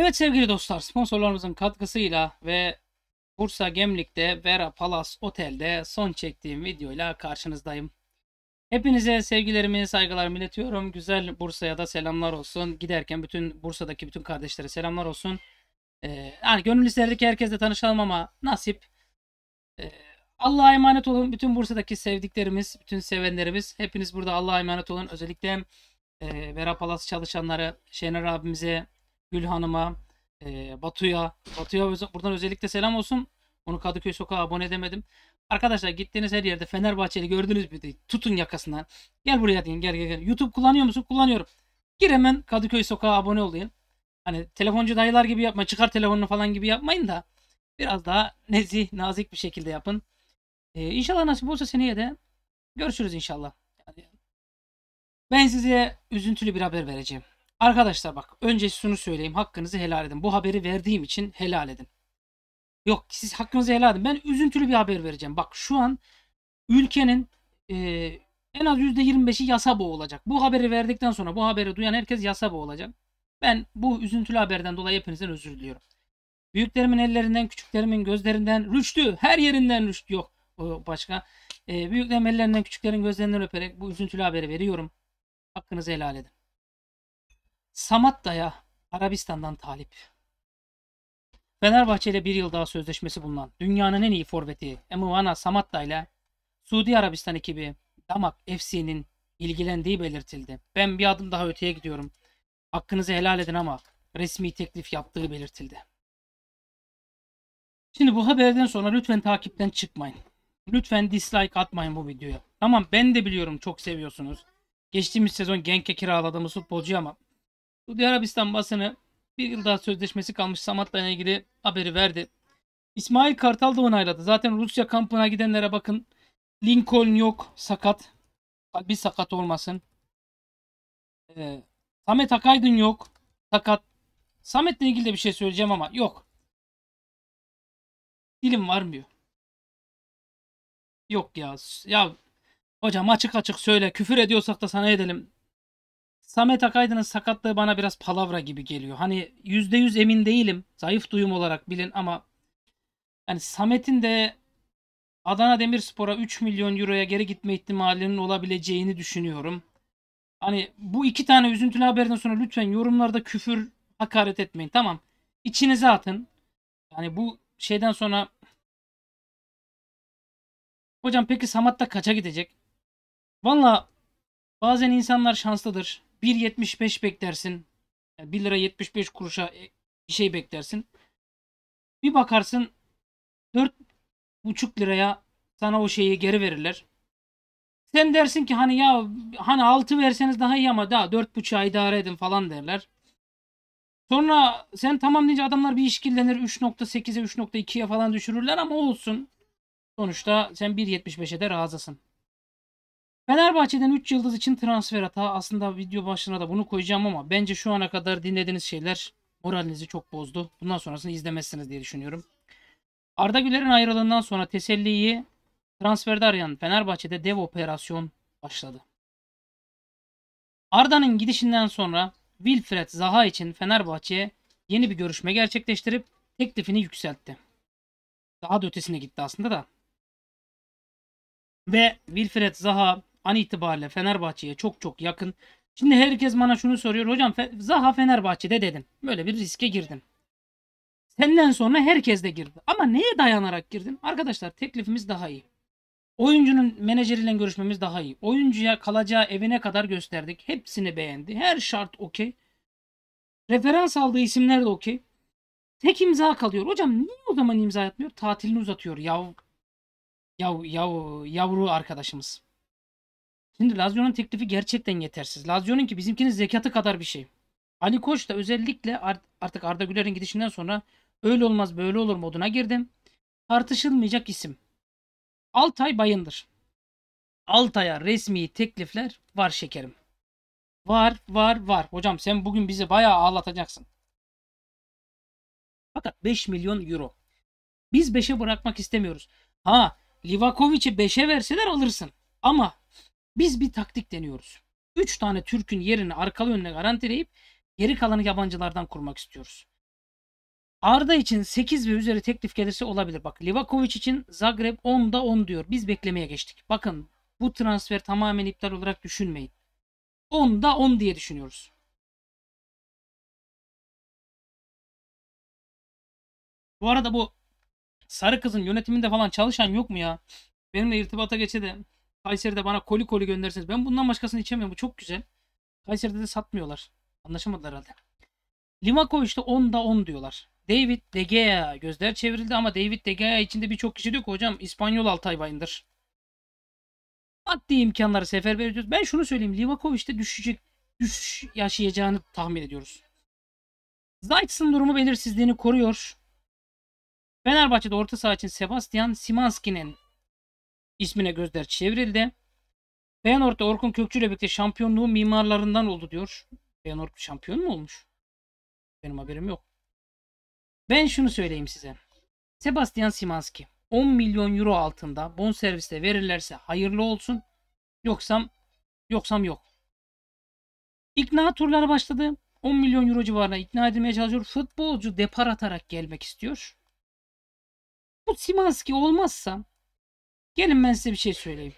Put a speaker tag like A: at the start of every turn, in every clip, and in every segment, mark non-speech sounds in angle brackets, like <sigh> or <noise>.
A: Evet sevgili dostlar sponsorlarımızın katkısıyla ve Bursa Gemlik'te Vera Palace Otel'de son çektiğim videoyla karşınızdayım. Hepinize sevgilerimi, saygılarımı iletiyorum. Güzel Bursa'ya da selamlar olsun. Giderken bütün Bursa'daki bütün kardeşlere selamlar olsun. Ee, yani gönül isterdeki herkesle tanışalım ama nasip. Ee, Allah'a emanet olun. Bütün Bursa'daki sevdiklerimiz, bütün sevenlerimiz. Hepiniz burada Allah'a emanet olun. Özellikle e, Vera Palace çalışanları, Şener abimize, Gül Hanım'a, e, Batu'ya. Batu'ya buradan özellikle selam olsun. Onu Kadıköy Sokağı abone edemedim. Arkadaşlar gittiğiniz her yerde Fenerbahçeli gördünüz mü? De, tutun yakasından. Gel buraya deyin gel gel gel. YouTube kullanıyor musun? Kullanıyorum. Gir hemen Kadıköy Sokağı abone ol Hani telefoncu dayılar gibi yapma. Çıkar telefonunu falan gibi yapmayın da. Biraz daha nezih, nazik bir şekilde yapın. Ee, inşallah nasip olsa seneye de görüşürüz inşallah. ben size üzüntülü bir haber vereceğim. Arkadaşlar bak önce şunu söyleyeyim. Hakkınızı helal edin. Bu haberi verdiğim için helal edin. Yok siz hakkınızı helal edin. Ben üzüntülü bir haber vereceğim. Bak şu an ülkenin e, en az %25'i yasa boğulacak. Bu haberi verdikten sonra bu haberi duyan herkes yasa boğulacak. Ben bu üzüntülü haberden dolayı hepinizden özür diliyorum. Büyüklerimin ellerinden, küçüklerimin gözlerinden, rüştü, her yerinden rüştü yok. O başka. E, büyüklerimin ellerinden, küçüklerin gözlerinden öperek bu üzüntülü haberi veriyorum. Hakkınızı helal edin. Samatta'ya Arabistan'dan talip. Fenerbahçe ile bir yıl daha sözleşmesi bulunan dünyanın en iyi forveti Emuvana Samatta ile Suudi Arabistan ekibi Damak FC'nin ilgilendiği belirtildi. Ben bir adım daha öteye gidiyorum. Hakkınızı helal edin ama resmi teklif yaptığı belirtildi. Şimdi bu haberden sonra lütfen takipten çıkmayın. Lütfen dislike atmayın bu videoya. Tamam ben de biliyorum çok seviyorsunuz. Geçtiğimiz sezon Genk'e kiraladığımız futbolcu ama Suudi Arabistan basını bir yıl daha sözleşmesi kalmış Samat'la ilgili haberi verdi. İsmail Kartal da onayladı. Zaten Rusya kampına gidenlere bakın. Lincoln yok sakat. bir sakat olmasın. Ee, Samet Akaydın yok. Sakat. Samet'le ilgili de bir şey söyleyeceğim ama yok. Dilim varmıyor. Yok ya. Ya hocam açık açık söyle. Küfür ediyorsak da sana edelim. Samet Akaydın'ın sakatlığı bana biraz palavra gibi geliyor. Hani %100 emin değilim. Zayıf duyum olarak bilin ama yani Samet'in de Adana Demirspor'a 3 milyon euroya geri gitme ihtimalinin olabileceğini düşünüyorum. Hani bu iki tane üzüntülü haberden sonra lütfen yorumlarda küfür, hakaret etmeyin. Tamam. İçinize atın. Yani bu şeyden sonra Hocam peki Samat da kaça gidecek? Valla bazen insanlar şanslıdır. 1.75 beklersin. Yani 1 lira 75 kuruşa e, bir şey beklersin. Bir bakarsın 4,5 liraya sana o şeyi geri verirler. Sen dersin ki hani ya hani 6 verseniz daha iyi ama daha 4,5'a idare edin falan derler. Sonra sen tamam deyince adamlar bir işkillenir 3.8'e 3.2'ye falan düşürürler ama olsun. Sonuçta sen 1.75'e de razısın. Fenerbahçe'den 3 yıldız için transfer hata. Aslında video başına da bunu koyacağım ama bence şu ana kadar dinlediğiniz şeyler moralinizi çok bozdu. Bundan sonrasını izlemezsiniz diye düşünüyorum. Arda Güler'in ayrılığından sonra teselliyi transferde arayan Fenerbahçe'de dev operasyon başladı. Arda'nın gidişinden sonra Wilfred Zaha için Fenerbahçe'ye yeni bir görüşme gerçekleştirip teklifini yükseltti. Daha da ötesine gitti aslında da. Ve Wilfred Zaha an itibariyle Fenerbahçe'ye çok çok yakın. Şimdi herkes bana şunu soruyor. Hocam Zaha Fenerbahçe'de dedim. Böyle bir riske girdim. Senden sonra herkes de girdi. Ama neye dayanarak girdim? Arkadaşlar teklifimiz daha iyi. Oyuncunun menajeriyle görüşmemiz daha iyi. Oyuncuya kalacağı evine kadar gösterdik. Hepsini beğendi. Her şart okey. Referans aldığı isimler de okey. Tek imza kalıyor. Hocam niye o zaman imza atmıyor? Tatilini uzatıyor yav yav yav yavru arkadaşımız. Şimdi Lazio'nun teklifi gerçekten yetersiz. Lazio'nun ki bizimkinin zekatı kadar bir şey. Ali Koç da özellikle artık Arda Güler'in gidişinden sonra öyle olmaz böyle olur moduna girdim. Tartışılmayacak isim. Altay Bayındır. Altay'a resmi teklifler var şekerim. Var var var. Hocam sen bugün bizi bayağı ağlatacaksın. Fakat 5 milyon euro. Biz 5'e bırakmak istemiyoruz. Ha Livakovic'i 5'e verseler alırsın. Ama biz bir taktik deniyoruz. 3 tane Türk'ün yerini arkalı önüne garantileyip geri kalanı yabancılardan kurmak istiyoruz. Arda için 8 ve üzeri teklif gelirse olabilir. Bak Livakovic için Zagreb 10'da 10 diyor. Biz beklemeye geçtik. Bakın bu transfer tamamen iptal olarak düşünmeyin. 10'da 10 diye düşünüyoruz. Bu arada bu Sarı Kız'ın yönetiminde falan çalışan yok mu ya? Benimle irtibata geçe de Kayseri'de bana koli koli gönderirseniz. Ben bundan başkasını içemiyorum. Bu çok güzel. Kayseri'de de satmıyorlar. Anlaşamadılar herhalde. Limako işte 10'da 10 diyorlar. David De Gea gözler çevrildi ama David De Gea içinde birçok kişi diyor ki hocam İspanyol Altay Bayındır. Maddi imkanları seferber ediyoruz. Ben şunu söyleyeyim. işte düşecek düş yaşayacağını tahmin ediyoruz. Zayt'sın durumu belirsizliğini koruyor. Fenerbahçe'de orta saha için Sebastian Simanski'nin ismine gözler çevrildi. Feyenoord'da Orkun Kökçü ile birlikte şampiyonluğun mimarlarından oldu diyor. Feyenoord şampiyon mu olmuş? Benim haberim yok. Ben şunu söyleyeyim size. Sebastian Simanski 10 milyon euro altında bon serviste verirlerse hayırlı olsun. Yoksam yoksam yok. İkna turları başladı. 10 milyon euro civarına ikna edilmeye çalışıyor. Futbolcu depar atarak gelmek istiyor. Bu Simanski olmazsa Gelin ben size bir şey söyleyeyim.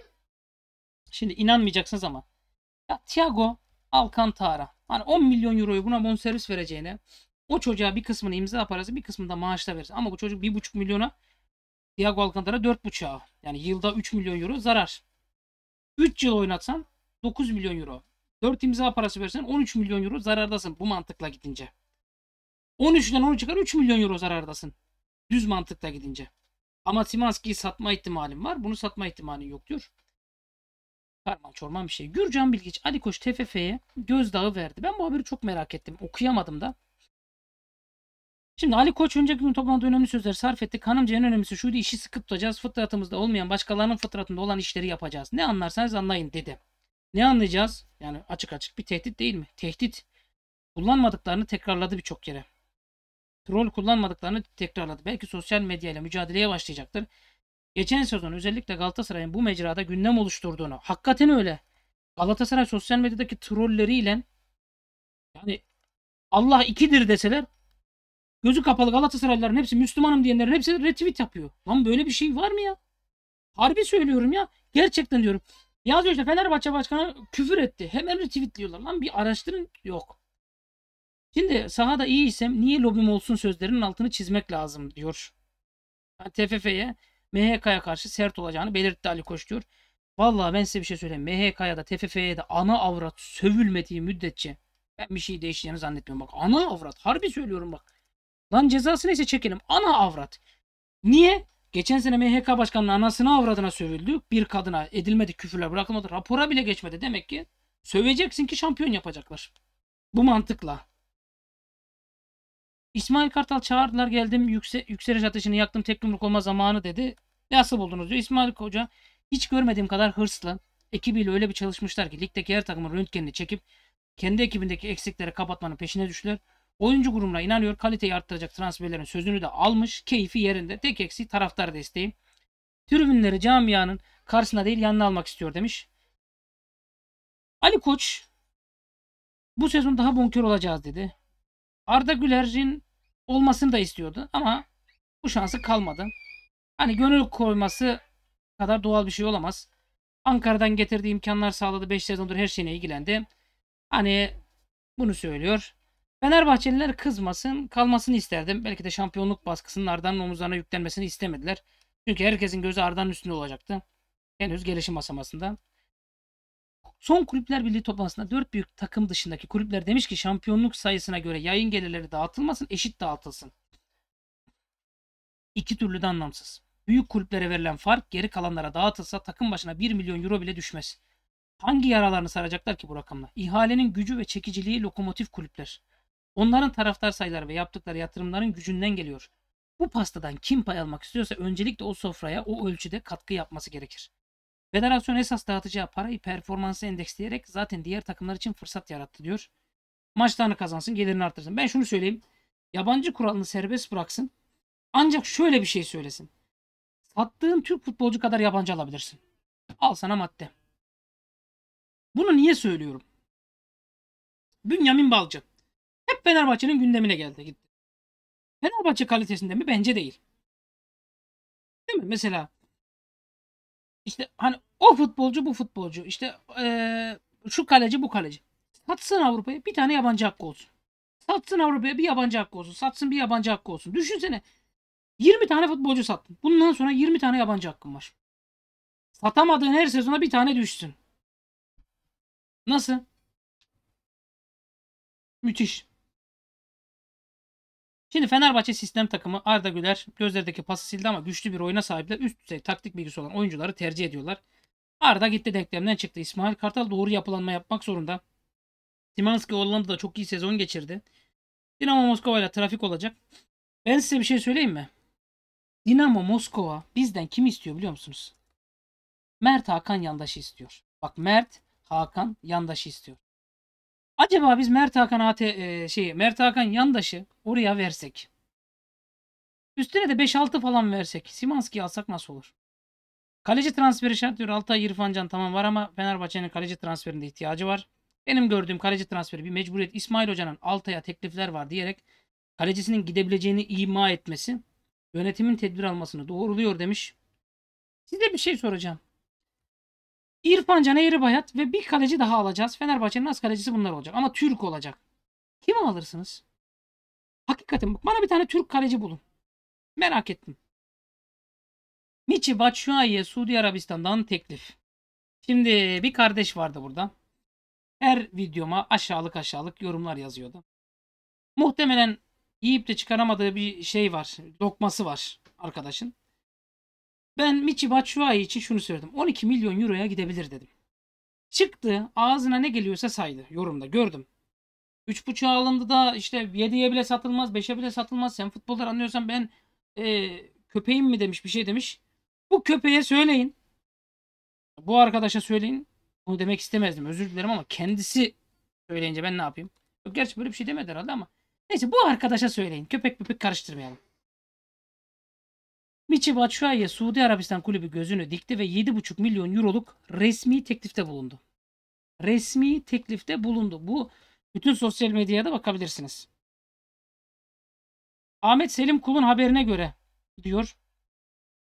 A: Şimdi inanmayacaksınız ama. Ya Thiago Alcantara. Hani 10 milyon euroyu buna bonservis vereceğine o çocuğa bir kısmını imza parası bir kısmını da maaşla verirsin. Ama bu çocuk 1,5 milyona Thiago Alcantara 4,5'a. Yani yılda 3 milyon euro zarar. 3 yıl oynatsan 9 milyon euro. 4 imza parası versen 13 milyon euro zarardasın bu mantıkla gidince. 13'den 10 çıkar 3 milyon euro zarardasın. Düz mantıkla gidince. Ama Simanski'yi satma ihtimalim var. Bunu satma ihtimalin yok diyor. Karman çorman bir şey. Gürcan Bilgiç Ali Koç TFF'ye gözdağı verdi. Ben bu haberi çok merak ettim. Okuyamadım da. Şimdi Ali Koç önceki gün toplantıda önemli sözler sarf etti. Kanımca en önemlisi şuydu işi sıkıp tutacağız. Fıtratımızda olmayan başkalarının fıtratında olan işleri yapacağız. Ne anlarsanız anlayın dedi. Ne anlayacağız? Yani açık açık bir tehdit değil mi? Tehdit. Kullanmadıklarını tekrarladı birçok kere troll kullanmadıklarını tekrarladı. Belki sosyal medyayla mücadeleye başlayacaktır. Geçen sezon özellikle Galatasaray'ın bu mecrada gündem oluşturduğunu, hakikaten öyle. Galatasaray sosyal medyadaki trolleriyle yani Allah ikidir deseler gözü kapalı Galatasaraylıların hepsi Müslümanım diyenlerin hepsi retweet yapıyor. Lan böyle bir şey var mı ya? Harbi söylüyorum ya. Gerçekten diyorum. Yaz işte Fenerbahçe Başkanı küfür etti. Hemen retweetliyorlar. Lan bir araştırın yok. Şimdi sahada iyi isem niye lobim olsun sözlerinin altını çizmek lazım diyor. Yani TFF'ye MHK'ya karşı sert olacağını belirtti Ali Koç diyor. Vallahi ben size bir şey söyleyeyim. MHK'ya da TFF'ye de ana avrat sövülmediği müddetçe ben bir şey değişeceğini zannetmiyorum. Bak ana avrat harbi söylüyorum bak. Lan cezası neyse çekelim. Ana avrat. Niye? Geçen sene MHK başkanının anasına avradına sövüldü. Bir kadına edilmedi küfürler bırakılmadı. Rapora bile geçmedi. Demek ki söveceksin ki şampiyon yapacaklar. Bu mantıkla. İsmail Kartal çağırdılar geldim yükse yükseliş ateşini yaktım tek yumruk olma zamanı dedi. Nasıl buldunuz diyor. İsmail koca hiç görmediğim kadar hırslı ekibiyle öyle bir çalışmışlar ki ligdeki her takımın röntgenini çekip kendi ekibindeki eksikleri kapatmanın peşine düştüler. Oyuncu grubuna inanıyor kaliteyi arttıracak transferlerin sözünü de almış keyfi yerinde tek eksiği taraftar desteği. Tribünleri camianın karşısına değil yanına almak istiyor demiş. Ali Koç bu sezon daha bonkör olacağız dedi. Arda Güler'in olmasını da istiyordu ama bu şansı kalmadı. Hani gönül koyması kadar doğal bir şey olamaz. Ankara'dan getirdiği imkanlar sağladı. 5 sezondur her şeyine ilgilendi. Hani bunu söylüyor. Fenerbahçeliler kızmasın, kalmasını isterdim. Belki de şampiyonluk baskısının Arda'nın omuzlarına yüklenmesini istemediler. Çünkü herkesin gözü Arda'nın üstünde olacaktı. Henüz gelişim aşamasında. Son Kulüpler Birliği toplantısında dört büyük takım dışındaki kulüpler demiş ki şampiyonluk sayısına göre yayın gelirleri dağıtılmasın, eşit dağıtılsın. İki türlü de anlamsız. Büyük kulüplere verilen fark geri kalanlara dağıtılsa takım başına 1 milyon euro bile düşmez. Hangi yaralarını saracaklar ki bu rakamla? İhalenin gücü ve çekiciliği lokomotif kulüpler. Onların taraftar sayıları ve yaptıkları yatırımların gücünden geliyor. Bu pastadan kim pay almak istiyorsa öncelikle o sofraya o ölçüde katkı yapması gerekir. Federasyon esas dağıtacağı parayı performansı endeksleyerek zaten diğer takımlar için fırsat yarattı diyor. Maçlarını kazansın, gelirini artırsın. Ben şunu söyleyeyim. Yabancı kuralını serbest bıraksın. Ancak şöyle bir şey söylesin. Sattığın Türk futbolcu kadar yabancı alabilirsin. Al sana madde. Bunu niye söylüyorum? Bünyamin Balcı. Hep Fenerbahçe'nin gündemine geldi gitti. Fenerbahçe kalitesinde mi? Bence değil. Değil mi? Mesela işte hani o futbolcu bu futbolcu. İşte ee, şu kaleci bu kaleci. Satsın Avrupa'ya bir tane yabancı hakkı olsun. Satsın Avrupa'ya bir yabancı hakkı olsun. Satsın bir yabancı hakkı olsun. Düşünsene 20 tane futbolcu sattın. Bundan sonra 20 tane yabancı hakkın var. Satamadığın her sezona bir tane düşsün. Nasıl? Müthiş. Şimdi Fenerbahçe sistem takımı Arda Güler gözlerdeki pası sildi ama güçlü bir oyuna sahipler. Üst düzey taktik bilgisi olan oyuncuları tercih ediyorlar. Arda gitti denklemden çıktı. İsmail Kartal doğru yapılanma yapmak zorunda. Simanski Orlando da çok iyi sezon geçirdi. Dinamo Moskova ile trafik olacak. Ben size bir şey söyleyeyim mi? Dinamo Moskova bizden kim istiyor biliyor musunuz? Mert Hakan yandaşı istiyor. Bak Mert Hakan yandaşı istiyor. Acaba biz Mert Hakan AT e, şeyi Mert Hakan yandaşı oraya versek. Üstüne de 5-6 falan versek. Simanski alsak nasıl olur? Kaleci transferi şart diyor. Altay İrfancan tamam var ama Fenerbahçe'nin kaleci transferinde ihtiyacı var. Benim gördüğüm kaleci transferi bir mecburiyet. İsmail Hoca'nın Altay'a teklifler var diyerek kalecisinin gidebileceğini ima etmesi yönetimin tedbir almasını doğruluyor demiş. Size bir şey soracağım. İrfan Can Eğribayat ve bir kaleci daha alacağız. Fenerbahçe'nin az kalecisi bunlar olacak. Ama Türk olacak. Kim alırsınız? Hakikaten bak bana bir tane Türk kaleci bulun. Merak ettim. Michi Batshuayi'ye Suudi Arabistan'dan teklif. Şimdi bir kardeş vardı burada. Her videoma aşağılık aşağılık yorumlar yazıyordu. Muhtemelen yiyip de çıkaramadığı bir şey var. Lokması var arkadaşın. Ben Michi Batshuayi için şunu söyledim. 12 milyon euroya gidebilir dedim. Çıktı ağzına ne geliyorsa saydı yorumda gördüm. 3 3.5'a alındı da işte 7'ye bile satılmaz 5'e bile satılmaz. Sen futboldan anlıyorsan ben e, köpeğim mi demiş bir şey demiş. Bu köpeğe söyleyin. Bu arkadaşa söyleyin. Bunu demek istemezdim özür dilerim ama kendisi söyleyince ben ne yapayım? Gerçi böyle bir şey demedi herhalde ama. Neyse bu arkadaşa söyleyin. Köpek köpek karıştırmayalım. Michy Batshuayi'ye Suudi Arabistan kulübü gözünü dikti ve 7,5 milyon euroluk resmi teklifte bulundu. Resmi teklifte bulundu. Bu bütün sosyal medyada bakabilirsiniz. Ahmet Selim Kul'un haberine göre diyor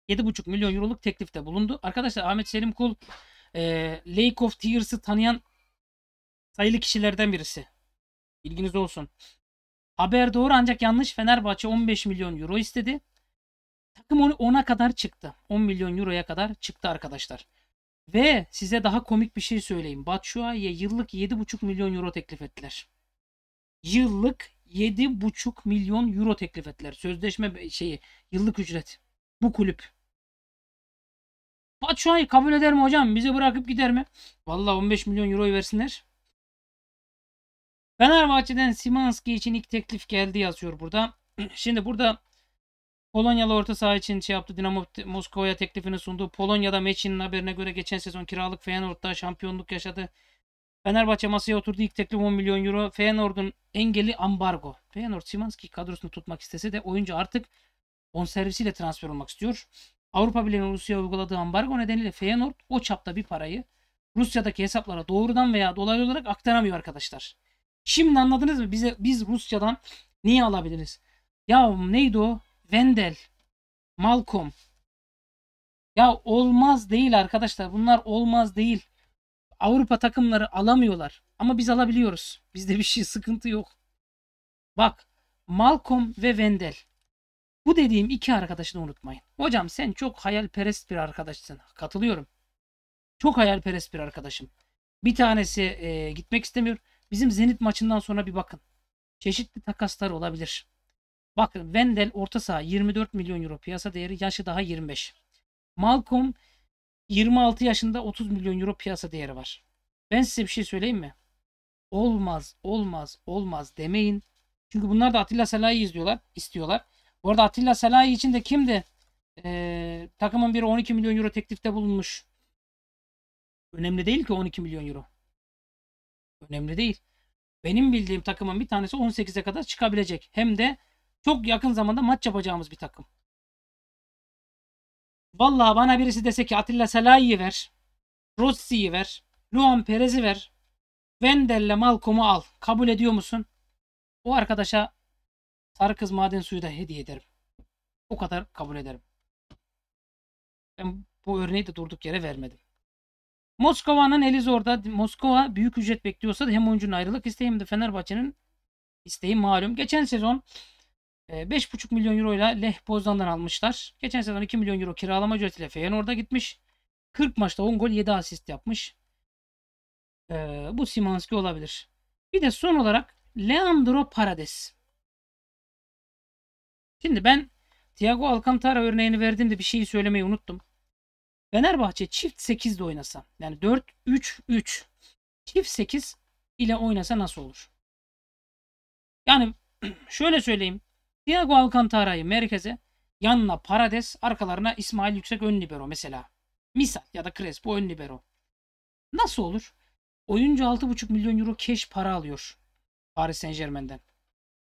A: 7,5 milyon euroluk teklifte bulundu. Arkadaşlar Ahmet Selim Kul e, Lake of Tears'ı tanıyan sayılı kişilerden birisi. Bilginiz olsun. Haber doğru ancak yanlış Fenerbahçe 15 milyon euro istedi. Takım onu 10'a kadar çıktı. 10 milyon euroya kadar çıktı arkadaşlar. Ve size daha komik bir şey söyleyeyim. Batshuayi'ye yıllık 7,5 milyon euro teklif ettiler. Yıllık 7,5 milyon euro teklif ettiler. Sözleşme şeyi yıllık ücret. Bu kulüp. Batshuayi kabul eder mi hocam? Bizi bırakıp gider mi? Valla 15 milyon euro versinler. Fenerbahçe'den Simanski için ilk teklif geldi yazıyor burada. <clears throat> Şimdi burada Polonyalı orta saha için şey yaptı. Dinamo Moskova'ya teklifini sundu. Polonya'da Meçin'in haberine göre geçen sezon kiralık Feyenoord'da şampiyonluk yaşadı. Fenerbahçe masaya oturdu. İlk teklif 10 milyon euro. Feyenoord'un engeli ambargo. Feyenoord Simanski kadrosunu tutmak istese de oyuncu artık on servisiyle transfer olmak istiyor. Avrupa Birliği'nin Rusya'ya uyguladığı ambargo nedeniyle Feyenoord o çapta bir parayı Rusya'daki hesaplara doğrudan veya dolaylı olarak aktaramıyor arkadaşlar. Şimdi anladınız mı? Bize, biz Rusya'dan niye alabiliriz? Ya neydi o? Wendell, Malcolm. Ya olmaz değil arkadaşlar. Bunlar olmaz değil. Avrupa takımları alamıyorlar. Ama biz alabiliyoruz. Bizde bir şey sıkıntı yok. Bak Malcolm ve Wendell. Bu dediğim iki arkadaşını unutmayın. Hocam sen çok hayalperest bir arkadaşsın. Katılıyorum. Çok hayalperest bir arkadaşım. Bir tanesi e, gitmek istemiyor. Bizim Zenit maçından sonra bir bakın. Çeşitli takaslar olabilir. Bakın Wendel orta saha 24 milyon euro piyasa değeri. Yaşı daha 25. Malcolm 26 yaşında 30 milyon euro piyasa değeri var. Ben size bir şey söyleyeyim mi? Olmaz, olmaz, olmaz demeyin. Çünkü bunlar da Atilla Selahi'yi izliyorlar, istiyorlar. Bu arada Atilla Selahi için de kimdi? Ee, takımın biri 12 milyon euro teklifte bulunmuş. Önemli değil ki 12 milyon euro. Önemli değil. Benim bildiğim takımın bir tanesi 18'e kadar çıkabilecek. Hem de çok yakın zamanda maç yapacağımız bir takım. Vallahi bana birisi dese ki Atilla Selahi'yi ver. Rossi'yi ver. Luan Perez'i ver. Wendel'le Malcolm'u al. Kabul ediyor musun? O arkadaşa sarı kız maden suyu da hediye ederim. O kadar kabul ederim. Ben bu örneği de durduk yere vermedim. Moskova'nın eli zorda. Moskova büyük ücret bekliyorsa da hem oyuncunun ayrılık isteği hem de Fenerbahçe'nin isteği malum. Geçen sezon 5,5 ee, milyon euro ile Leh Poznan'dan almışlar. Geçen sezon 2 milyon euro kiralama ücretiyle Feyenoord'a gitmiş. 40 maçta 10 gol 7 asist yapmış. Ee, bu Simanski olabilir. Bir de son olarak Leandro Parades. Şimdi ben Thiago Alcantara örneğini verdiğimde bir şeyi söylemeyi unuttum. Fenerbahçe çift 8 ile oynasa yani 4-3-3 çift 8 ile oynasa nasıl olur? Yani <clears throat> şöyle söyleyeyim. Thiago Alcantara'yı merkeze, yanına Parades, arkalarına İsmail Yüksek ön libero mesela. Misal ya da Crespo ön libero. Nasıl olur? Oyuncu 6,5 milyon euro keş para alıyor Paris Saint Germain'den.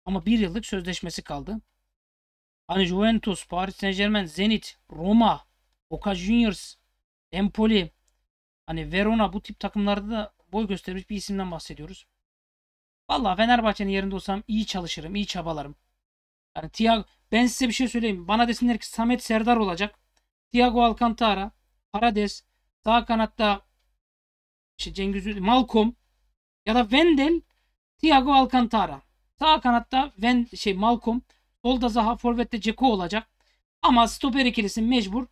A: Ama bir yıllık sözleşmesi kaldı. Hani Juventus, Paris Saint Germain, Zenit, Roma, Boca Juniors, Empoli, hani Verona bu tip takımlarda da boy göstermiş bir isimden bahsediyoruz. Valla Fenerbahçe'nin yerinde olsam iyi çalışırım, iyi çabalarım. Yani Thiago, ben size bir şey söyleyeyim. Bana desinler ki Samet Serdar olacak. Thiago Alcantara, Parades, sağ kanatta işte Cengiz Malcolm ya da Wendel, Thiago Alcantara. Sağ kanatta Ven şey Malcolm, solda Zaha, forvette Ceko olacak. Ama stoper ikilisi mecbur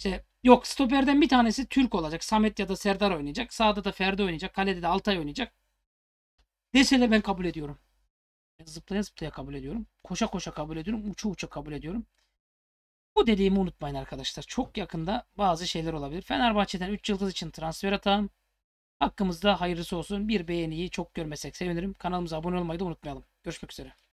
A: işte yok stoperden bir tanesi Türk olacak. Samet ya da Serdar oynayacak. Sağda da Ferdi oynayacak. Kalede de Altay oynayacak. Deseler ben kabul ediyorum. Zıplaya zıplaya kabul ediyorum. Koşa koşa kabul ediyorum. Uça uça kabul ediyorum. Bu dediğimi unutmayın arkadaşlar. Çok yakında bazı şeyler olabilir. Fenerbahçe'den 3 yıldız için transfer atalım. Hakkımızda hayırlısı olsun. Bir beğeniyi çok görmesek sevinirim. Kanalımıza abone olmayı da unutmayalım. Görüşmek üzere.